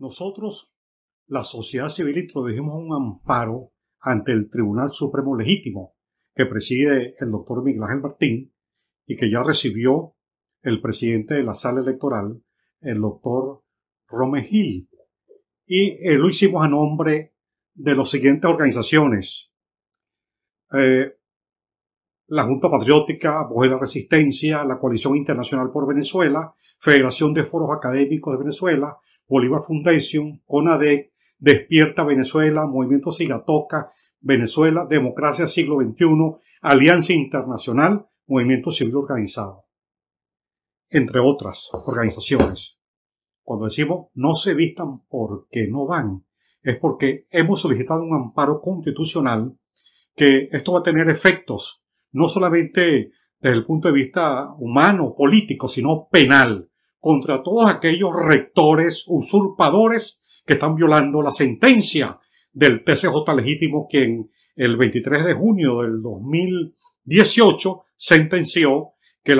Nosotros, la sociedad civil, introdujimos un amparo ante el Tribunal Supremo Legítimo que preside el doctor Miguel Ángel Martín y que ya recibió el presidente de la sala electoral, el doctor Gil. Y eh, lo hicimos a nombre de las siguientes organizaciones. Eh, la Junta Patriótica, Voz de la Resistencia, la Coalición Internacional por Venezuela, Federación de Foros Académicos de Venezuela, Bolívar Foundation, CONADEC, Despierta Venezuela, Movimiento Sigatoca, Venezuela, Democracia Siglo XXI, Alianza Internacional, Movimiento Civil Organizado, entre otras organizaciones. Cuando decimos no se vistan porque no van, es porque hemos solicitado un amparo constitucional que esto va a tener efectos, no solamente desde el punto de vista humano, político, sino penal contra todos aquellos rectores usurpadores que están violando la sentencia del TCJ legítimo quien el 23 de junio del 2018 sentenció que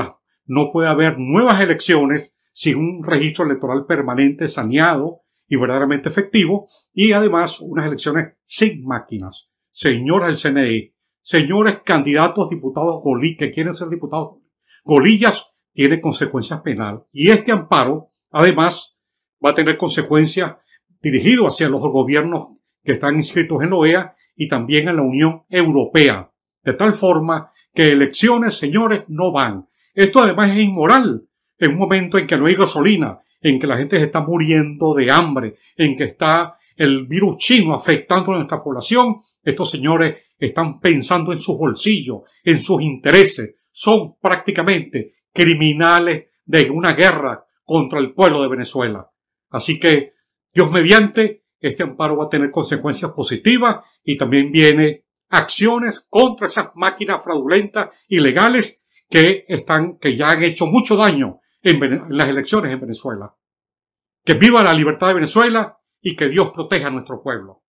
no puede haber nuevas elecciones sin un registro electoral permanente, saneado y verdaderamente efectivo, y además unas elecciones sin máquinas. señora del CNE, señores candidatos diputados golí, que quieren ser diputados golillas tiene consecuencias penales. Y este amparo, además, va a tener consecuencias dirigidas hacia los gobiernos que están inscritos en la OEA y también en la Unión Europea. De tal forma que elecciones, señores, no van. Esto además es inmoral en un momento en que no hay gasolina, en que la gente se está muriendo de hambre, en que está el virus chino afectando a nuestra población. Estos señores están pensando en sus bolsillos, en sus intereses. Son prácticamente criminales de una guerra contra el pueblo de Venezuela. Así que, Dios mediante, este amparo va a tener consecuencias positivas y también viene acciones contra esas máquinas fraudulentas, ilegales, que están, que ya han hecho mucho daño en las elecciones en Venezuela. Que viva la libertad de Venezuela y que Dios proteja a nuestro pueblo.